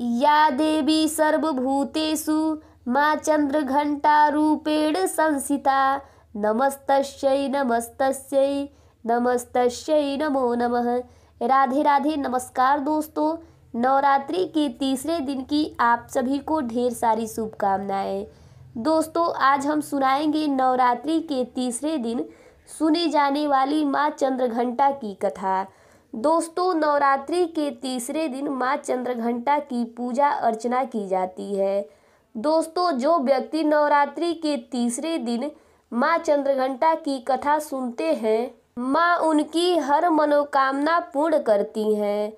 या देवी सर्वभूतेषु मा चन्द्रघण्टारूपेण संसिता नमस्तस्यै नमस्तस्यै नमस्तस्यै नमो नमः राधे राधे नमस्कार दोस्तों नवरात्रि के तीसरे दिन की आप सभी को ढेर सारी शुभकामनाएं दोस्तों आज हम सुनाएंगे नवरात्रि के तीसरे दिन सुने जाने वाली माँ चंद्रघंटा की कथा दोस्तों नवरात्रि के तीसरे दिन माँ चंद्रघंटा की पूजा अर्चना की जाती है दोस्तों जो व्यक्ति नवरात्रि के तीसरे दिन माँ चंद्रघंटा की कथा सुनते हैं माँ उनकी हर मनोकामना पूर्ण करती हैं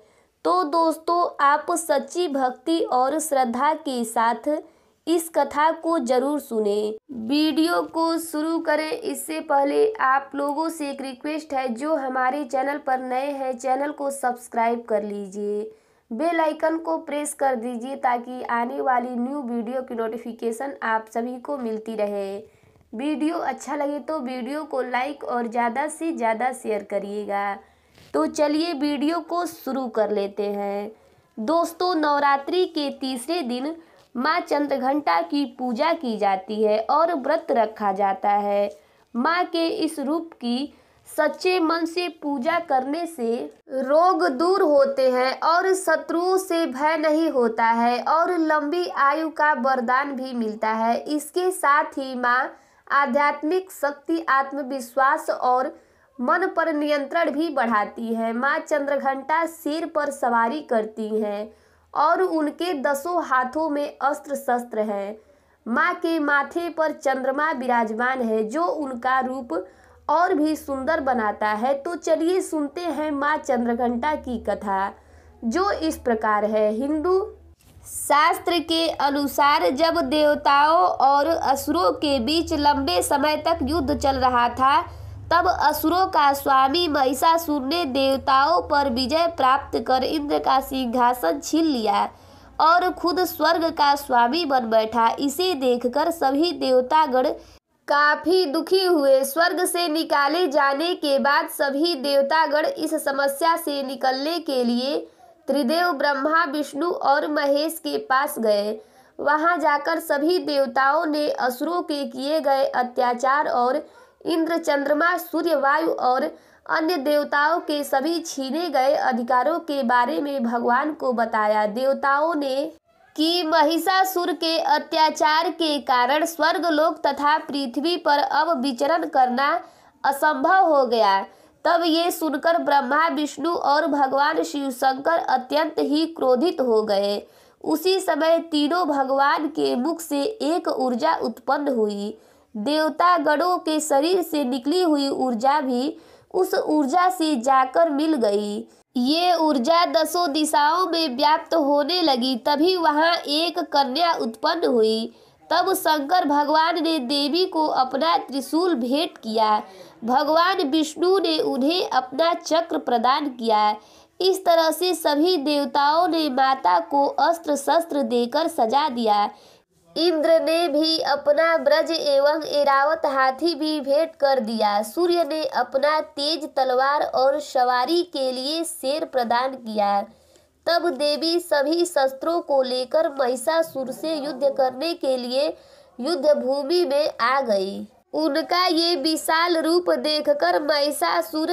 तो दोस्तों आप सच्ची भक्ति और श्रद्धा के साथ इस कथा को जरूर सुने वीडियो को शुरू करें इससे पहले आप लोगों से एक रिक्वेस्ट है जो हमारे चैनल पर नए हैं चैनल को सब्सक्राइब कर लीजिए बेल आइकन को प्रेस कर दीजिए ताकि आने वाली न्यू वीडियो की नोटिफिकेशन आप सभी को मिलती रहे वीडियो अच्छा लगे तो वीडियो को लाइक और ज़्यादा से ज़्यादा शेयर करिएगा तो चलिए वीडियो को शुरू कर लेते हैं दोस्तों नवरात्रि के तीसरे दिन माँ चंद्रघंटा की पूजा की जाती है और व्रत रखा जाता है माँ के इस रूप की सच्चे मन से पूजा करने से रोग दूर होते हैं और शत्रुओं से भय नहीं होता है और लंबी आयु का वरदान भी मिलता है इसके साथ ही माँ आध्यात्मिक शक्ति आत्मविश्वास और मन पर नियंत्रण भी बढ़ाती है माँ चंद्रघंटा सिर पर सवारी करती हैं और उनके दसों हाथों में अस्त्र शस्त्र हैं माँ के माथे पर चंद्रमा विराजमान है जो उनका रूप और भी सुंदर बनाता है तो चलिए सुनते हैं माँ चंद्रघंटा की कथा जो इस प्रकार है हिंदू शास्त्र के अनुसार जब देवताओं और असुरों के बीच लंबे समय तक युद्ध चल रहा था तब असुरों का स्वामी महिषासुर ने देवताओं पर विजय प्राप्त कर इंद्र का सिंहासन छीन लिया और खुद स्वर्ग का स्वामी बन बैठा इसे देखकर सभी देवतागण काफी दुखी हुए स्वर्ग से निकाले जाने के बाद सभी देवतागण इस समस्या से निकलने के लिए त्रिदेव ब्रह्मा विष्णु और महेश के पास गए वहां जाकर सभी देवताओं ने असुरों के किए गए अत्याचार और इंद्र चंद्रमा सूर्य वायु और अन्य देवताओं के सभी छीने गए अधिकारों के बारे में भगवान को बताया देवताओं ने कि महिषासुर के अत्याचार के कारण स्वर्गलोक तथा पृथ्वी पर अब विचरण करना असंभव हो गया तब ये सुनकर ब्रह्मा विष्णु और भगवान शिव शंकर अत्यंत ही क्रोधित हो गए उसी समय तीनों भगवान के मुख से एक ऊर्जा उत्पन्न हुई देवतागणों के शरीर से निकली हुई ऊर्जा भी उस ऊर्जा से जाकर मिल गई ये ऊर्जा दसों दिशाओं में व्याप्त होने लगी तभी वहाँ एक कन्या उत्पन्न हुई तब शंकर भगवान ने देवी को अपना त्रिशूल भेंट किया भगवान विष्णु ने उन्हें अपना चक्र प्रदान किया इस तरह से सभी देवताओं ने माता को अस्त्र शस्त्र देकर सजा दिया इंद्र ने भी अपना ब्रज एवं एरावत हाथी भी भेंट कर दिया सूर्य ने अपना तेज तलवार और सवारी के लिए शेर प्रदान किया तब देवी सभी शस्त्रों को लेकर महिषासुर से युद्ध करने के लिए युद्ध भूमि में आ गई उनका ये विशाल रूप देखकर महिषासुर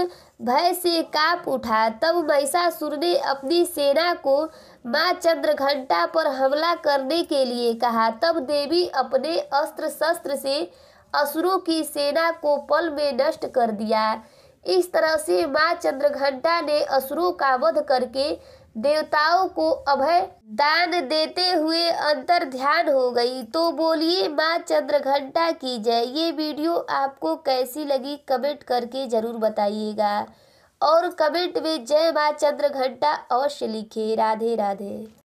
भय से काप उठा तब महिषासुर ने अपनी सेना को माँ चंद्रघंटा पर हमला करने के लिए कहा तब देवी अपने अस्त्र शस्त्र से असुरों की सेना को पल में नष्ट कर दिया इस तरह से माँ चंद्रघंटा ने असुरों का वध करके देवताओं को अभय दान देते हुए अंतर ध्यान हो गई तो बोलिए माँ चंद्रघंटा की जय ये वीडियो आपको कैसी लगी कमेंट करके ज़रूर बताइएगा और कमेंट में जय माँ चंद्रघंटा अवश्य लिखे राधे राधे